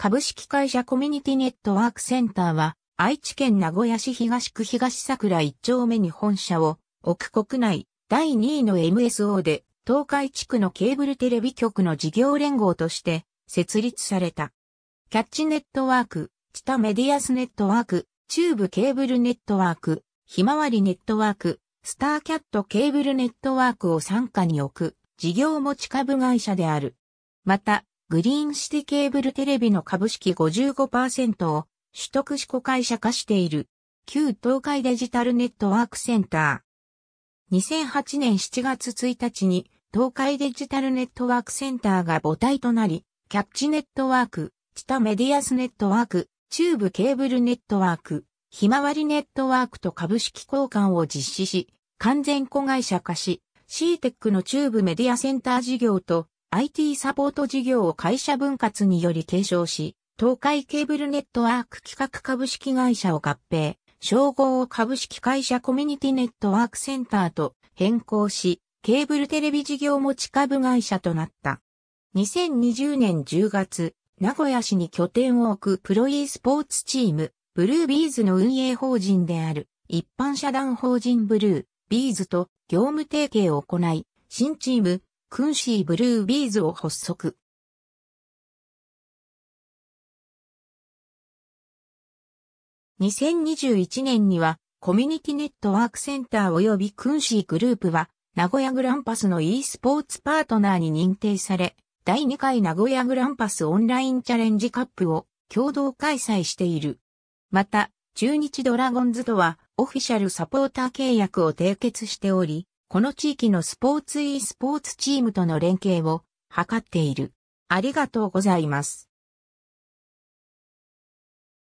株式会社コミュニティネットワークセンターは、愛知県名古屋市東区東桜一丁目に本社を、置く国内第2位の MSO で、東海地区のケーブルテレビ局の事業連合として設立された。キャッチネットワーク、チタメディアスネットワーク、チューブケーブルネットワーク、ひまわりネットワーク、スターキャットケーブルネットワークを傘下に置く事業持ち株会社である。また、グリーンシティケーブルテレビの株式55%を取得し子会社化している、旧東海デジタルネットワークセンター。2008年7月1日に、東海デジタルネットワークセンターが母体となり、キャッチネットワーク、チタメディアスネットワーク、チューブケーブルネットワーク、ひまわりネットワークと株式交換を実施し、完全子会社化し、シーテックのチューブメディアセンター事業と IT サポート事業を会社分割により継承し、東海ケーブルネットワーク企画株式会社を合併、称号を株式会社コミュニティネットワークセンターと変更し、ケーブルテレビ事業持ち株会社となった。2020年10月、名古屋市に拠点を置くプロ e スポーツチーム、ブルービーズの運営法人である、一般社団法人ブルー、ビーズと業務提携を行い、新チーム、クンシーブルービーズを発足。2021年には、コミュニティネットワークセンター及びクンシーグループは、名古屋グランパスの e スポーツパートナーに認定され、第2回名古屋グランパスオンラインチャレンジカップを共同開催している。また、中日ドラゴンズとはオフィシャルサポーター契約を締結しており、この地域のスポーツ e スポーツチームとの連携を図っている。ありがとうございます。